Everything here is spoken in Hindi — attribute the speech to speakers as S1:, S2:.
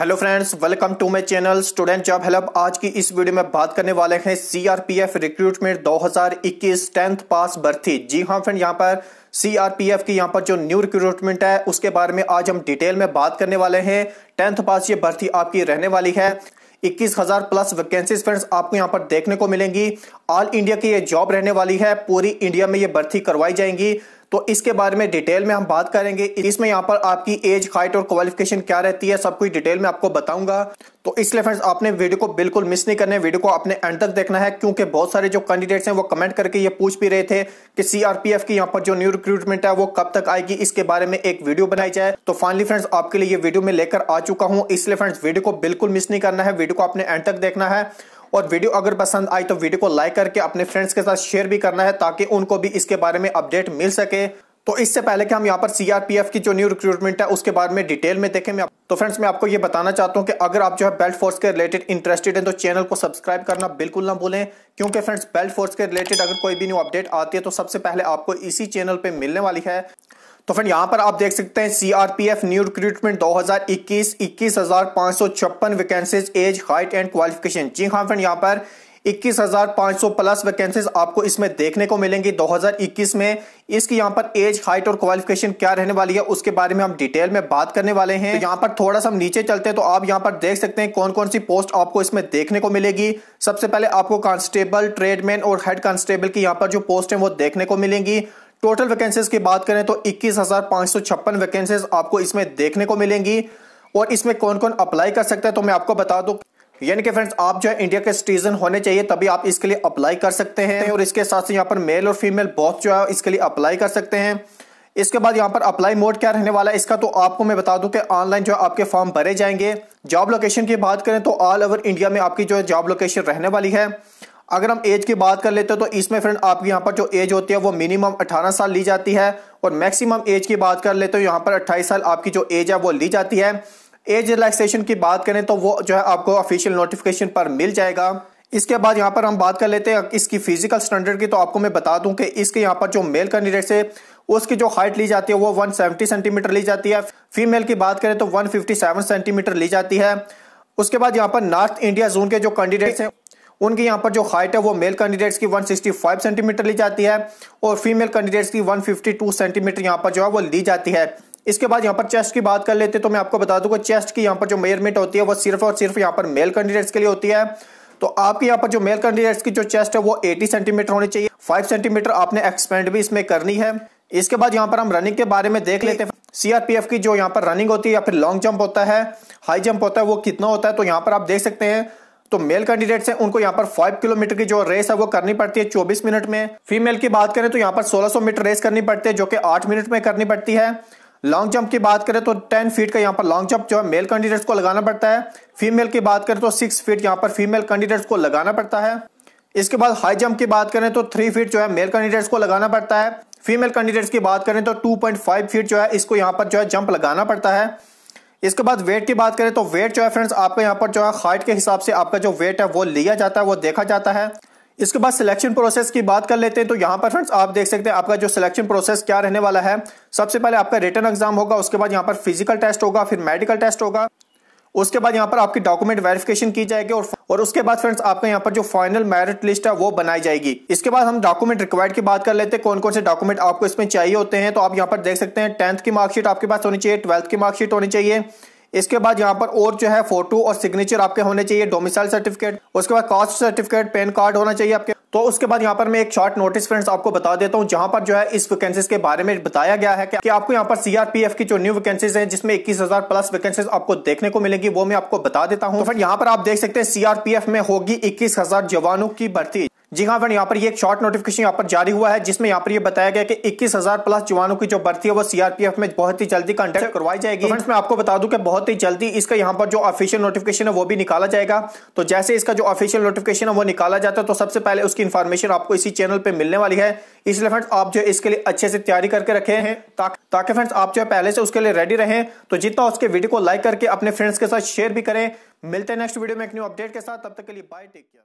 S1: hello friends welcome to my channel student job help आज की इस वीडियो में बात करने वाले हैं सीआरपीएफ रिक्रूटमेंट 2021 टेंथ पास भर्ती जी हाँ फ्रेंड यहाँ पर सीआरपीएफ की यहाँ पर जो न्यू रिक्रूटमेंट है उसके बारे में आज हम डिटेल में बात करने वाले हैं टेंथ पास ये भर्ती आपकी रहने वाली है इक्कीस हजार प्लस वैकेंसीज फ्रेंड्स आपको यहां पर देखने को मिलेंगी ऑल इंडिया की ये जॉब रहने वाली है पूरी इंडिया में ये भर्ती करवाई जाएंगी तो इसके बारे में डिटेल में हम बात करेंगे इसमें यहाँ पर आपकी एज हाइट और क्वालिफिकेशन क्या रहती है सब कुछ डिटेल में आपको बताऊंगा तो इसलिए फ्रेंड्स आपने वीडियो को बिल्कुल मिस नहीं करने वीडियो को आपने एंड तक देखना है क्योंकि बहुत सारे जो कैंडिडेट्स हैं वो कमेंट करके ये पूछ भी रहे थे कि सीआरपीएफ की यहाँ पर जो न्यू रिक्रूटमेंट है वो कब तक आएगी इसके बारे में एक वीडियो बनाई जाए तो फाइनली फ्रेंड्स आपके लिए ये वीडियो में लेकर आ चुका हूँ इसलिए फ्रेंड्स वीडियो को बिल्कुल मिस नहीं करना है वीडियो को आपने एंड तक देखना है और वीडियो अगर पसंद आई तो वीडियो को लाइक करके अपने फ्रेंड्स के साथ शेयर भी करना है ताकि उनको भी इसके बारे में अपडेट मिल सके तो इससे पहले कि हम यहाँ पर सीआरपीएफ की जो न्यू रिक्रूटमेंट है उसके बारे में डिटेल में देखें मैं आप... तो फ्रेंड्स मैं आपको ये बताना चाहता हूँ कि अगर आप जो है बेल्ट फोर्स के रिलेटेड इंटरेस्टेड हैं तो चैनल को सब्सक्राइब करना बिल्कुल ना भूलें क्योंकि फ्रेंड्स बेल्ट फोर्स के रिलेटेड अगर कोई भी न्यू अपडेट आती है तो सबसे पहले आपको इसी चैनल पर मिलने वाली है तो फ्रेंड यहाँ पर आप देख सकते हैं CRPF new recruitment 2021 21,556 vacancies age height and qualification जी हाँ फ्रेंड यहाँ पर 21,500 प्लस वैकेंसीज आपको इसमें देखने को मिलेंगी 2021 में इसकी यहाँ पर एज हाइट और क्वालिफिकेशन क्या रहने वाली है उसके बारे में हम डिटेल में बात करने वाले हैं तो यहाँ पर थोड़ा सा हम नीचे चलते हैं तो आप यहाँ पर देख सकते हैं कौन कौन सी पोस्ट आपको इसमें देखने को मिलेगी सबसे पहले आपको कांस्टेबल ट्रेडमैन और हेड कांस्टेबल की यहाँ पर जो पोस्ट है वो देखने को मिलेंगी टोटल वैकेंसीज की बात करें तो इक्कीस वैकेंसीज आपको इसमें देखने को मिलेंगी और इसमें कौन कौन अप्लाई कर सकता है तो मैं आपको बता दू यानी कि फ्रेंड्स आप जो है इंडिया के सिटीजन होने चाहिए तभी आप इसके लिए अप्लाई कर सकते हैं और इसके साथ से यहाँ पर मेल और फीमेल बहुत जो है इसके लिए अप्लाई कर सकते हैं इसके बाद यहाँ पर अप्लाई मोड क्या रहने वाला है इसका तो आपको मैं बता दूं कि ऑनलाइन जो है आपके फॉर्म भरे जाएंगे जॉब लोकेशन की बात करें तो ऑल ओवर इंडिया में आपकी जो है जॉब लोकेशन रहने वाली है अगर हम एज की बात कर लेते हैं तो इसमें फ्रेंड आपकी यहाँ पर जो एज होती है वो मिनिमम 18 साल ली जाती है और मैक्सिमम एज की बात कर लेते हो यहाँ पर 28 साल आपकी जो एज है वो ली जाती है एज रिलैक्सेशन की बात करें तो वो जो है आपको ऑफिशियल नोटिफिकेशन पर मिल जाएगा इसके बाद यहाँ पर हम बात कर लेते हैं इसकी फिजिकल स्टैंडर्ड की तो आपको मैं बता दूं कि इसके यहाँ पर जो मेल कैंडिडेट्स है उसकी जो हाइट ली जाती है वो 170 सेंटीमीटर ली जाती है फीमेल की बात करें तो 157 सेंटीमीटर ली जाती है उसके बाद यहाँ पर नॉर्थ इंडिया जोन के जो कैंडिडेट्स हैं उनके यहाँ पर जो हाइट है वो मेल कैंडिडेट्स की 165 सेंटीमीटर ली जाती है और फीमेल कैंडिडेट्स की 152 सेंटीमीटर यहाँ पर जो है वो ली जाती है इसके बाद यहाँ पर चेस्ट की बात कर लेते तो मैं आपको बता दूंगा चेस्ट की यहाँ पर जो मेयरमेंट होती है वो सिर्फ और सिर्फ यहाँ पर मेल कैंडिडेट्स के लिए होती है तो आपके यहाँ पर जो मेल कैंडिडेट्स की जो चेस्ट है वो एटी सेंटीमीटर होनी चाहिए फाइव सेंटीमीटर आपने एक्सपेंड भी इसमें करनी है इसके बाद यहाँ पर हम रनिंग के बारे में देख लेते हैं सीआरपीएफ की जो यहाँ पर रनिंग होती है या फिर लॉन्ग जंप होता है हाई जंप होता है वो कितना होता है तो यहाँ पर आप देख सकते हैं तो मेल कैंडिडेट्स हैं उनको यहाँ पर फाइव किलोमीटर की जो रेस है वो करनी पड़ती है चौबीस मिनट में फीमेल की बात करें तो यहाँ पर सोलह मीटर रेस करनी पड़ती है जो कि आठ मिनट में करनी पड़ती है लॉन्ग जंप की बात करें तो 10 फीट का यहाँ पर लॉन्ग जंप जो है मेल कैंडिडेट्स को लगाना पड़ता है फीमेल की बात करें तो सिक्स फीट यहाँ पर फीमेल कैंडिडेट्स को लगाना पड़ता है इसके बाद हाई जंप की बात करें तो थ्री फीट जो है मेल कैंडिडेट्स को लगाना पड़ता है फीमेल कैंडिडेट्स की बात करें तो फाइव फीट जो है इसको यहाँ पर जो है जंप लगाना पड़ता है इसके बाद वेट की बात करें तो वेट जो है फ्रेंड्स आपका यहाँ पर जो है हाइट के हिसाब से आपका जो वेट है वो लिया जाता है वो देखा जाता है इसके बाद सिलेक्शन प्रोसेस की बात कर लेते हैं तो यहाँ पर फ्रेंड्स आप देख सकते हैं आपका जो सिलेक्शन प्रोसेस क्या रहने वाला है सबसे पहले आपका रिटर्न एग्जाम होगा उसके बाद यहाँ पर फिजिकल टेस्ट होगा फिर मेडिकल टेस्ट होगा उसके बाद यहाँ पर आपकी डॉक्यूमेंट वेरिफिकेशन की जाएगी और और उसके बाद फ्रेंड्स आपका यहाँ पर जो फाइनल मेरिट लिस्ट है वो बनाई जाएगी इसके बाद हम डॉक्यूमेंट रिक्वायर्ड की बात कर लेते हैं कौन कौन से डॉक्यूमेंट आपको इसमें चाहिए होते हैं तो आप यहाँ पर देख सकते हैं टेंथ की मार्कशीट आपके पास होनी चाहिए ट्वेल्थ की मार्कशीट होनी चाहिए इसके बाद यहाँ पर और जो है फोटो और सिग्नेचर आपके होने चाहिए डोमिसाइल सर्टिफिकेट उसके बाद कास्ट सर्टिफिकेट पैन कार्ड होना चाहिए आपके तो उसके बाद यहाँ पर मैं एक शॉर्ट नोटिस फ्रेंड्स आपको बता देता हूँ जहां पर जो है इस वैकेंसीज के बारे में बताया गया है कि आपको यहाँ पर सीआरपीएफ की जो न्यू वैकेंसीज है जिसमें 21000 प्लस वैकेंसीज आपको देखने को मिलेगी वो मैं आपको बता देता हूँ तो फ्रेंड यहाँ पर आप देख सकते हैं सीआरपीएफ में होगी इक्कीस जवानों की भर्ती जी हाँ फ्रेंड यहाँ पर ये एक शॉर्ट नोटिफिकेशन यहाँ पर जारी हुआ है जिसमें यहाँ पर ये बताया गया कि इक्कीस हजार प्लस जवानों की जो भर्ती है वो सीआरपीएफ में बहुत ही जल्दी कंटेक्ट करवाई जाएगी फ्रेंड्स तो मैं आपको बता दूं कि बहुत ही जल्दी इसका यहाँ पर जो ऑफिशियल नोटिफिकेशन है वो भी निकाला जाएगा तो जैसे इसका जो ऑफिशियल नोटिफिकेशन है वो निकाला जाता है तो सबसे पहले उसकी इन्फॉर्मेशन आपको इसी चैनल पर मिलने वाली है इसलिए फ्रेंड्स आप जो इसके लिए अच्छे से तैयारी करके रखे हैं ताकि फ्रेंड्स आप जो है पहले से उसके लिए रेडी रहें तो जितना उसके वीडियो को लाइक करके अपने फ्रेंड्स के साथ शेयर भी करें मिलते हैं नेक्स्ट वीडियो में एक न्यू अपडेट के साथ तब तक के लिए बाय टेक केयर